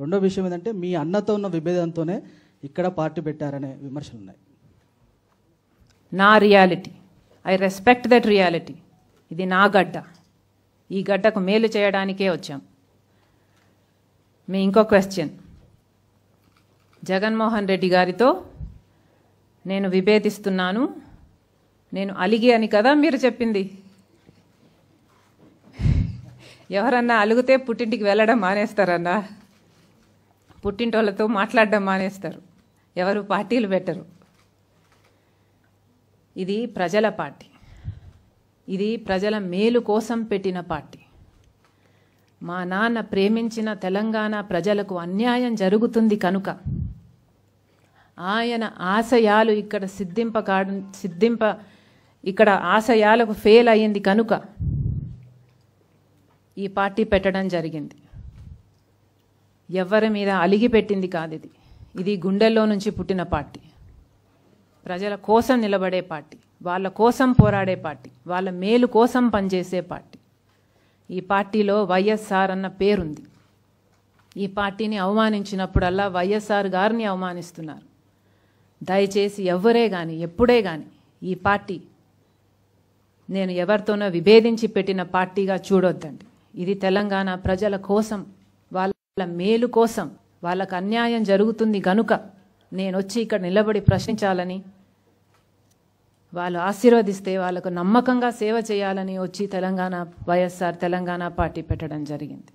రెండో విషయం ఏంటంటే మీ అన్నతో ఉన్న విభేదంతోనే ఇక్కడ పార్టీ పెట్టారనే విమర్శలు ఉన్నాయి నా reality I respect that reality ఇది నా గడ్డ ఈ గడ్డకు మేలు చేయడానికే వచ్చాం మీ ఇంకో క్వశ్చన్ జగన్మోహన్ రెడ్డి గారితో నేను విభేదిస్తున్నాను నేను అలిగి అని కదా మీరు చెప్పింది ఎవరన్నా అలిగితే పుట్టింటికి వెళ్ళడం మానేస్తారన్నా పుట్టింటోళ్ళతో మాట్లాడడం మానేస్తారు ఎవరు పార్టీలు పెట్టరు ఇది ప్రజల పార్టీ ఇది ప్రజల మేలు కోసం పెట్టిన పార్టీ మా నాన్న ప్రేమించిన తెలంగాణ ప్రజలకు అన్యాయం జరుగుతుంది కనుక ఆయన ఆశయాలు ఇక్కడ సిద్ధింప కాడు సిద్ధింప ఇక్కడ ఆశయాలకు ఫెయిల్ అయ్యింది కనుక ఈ పార్టీ పెట్టడం జరిగింది ఎవరి మీద అలిగి పెట్టింది కాదు ఇది ఇది గుండెల్లో నుంచి పుట్టిన పార్టీ ప్రజల కోసం నిలబడే పార్టీ వాళ్ళ కోసం పోరాడే పార్టీ వాళ్ళ మేలు కోసం పనిచేసే పార్టీ ఈ పార్టీలో వైఎస్ఆర్ అన్న పేరుంది ఈ పార్టీని అవమానించినప్పుడల్లా వైఎస్ఆర్ గారిని అవమానిస్తున్నారు దయచేసి ఎవరే కానీ ఎప్పుడే కానీ ఈ పార్టీ నేను ఎవరితోనో విభేదించి పెట్టిన పార్టీగా చూడొద్దండి ఇది తెలంగాణ ప్రజల కోసం వాళ్ళ మేలు కోసం వాళ్ళకు అన్యాయం జరుగుతుంది గనుక నేను వచ్చి ఇక్కడ నిలబడి ప్రశ్నించాలని వాళ్ళు ఆశీర్వదిస్తే వాళ్ళకు నమ్మకంగా సేవ చేయాలని వచ్చి తెలంగాణ వైఎస్ఆర్ తెలంగాణ పార్టీ పెట్టడం జరిగింది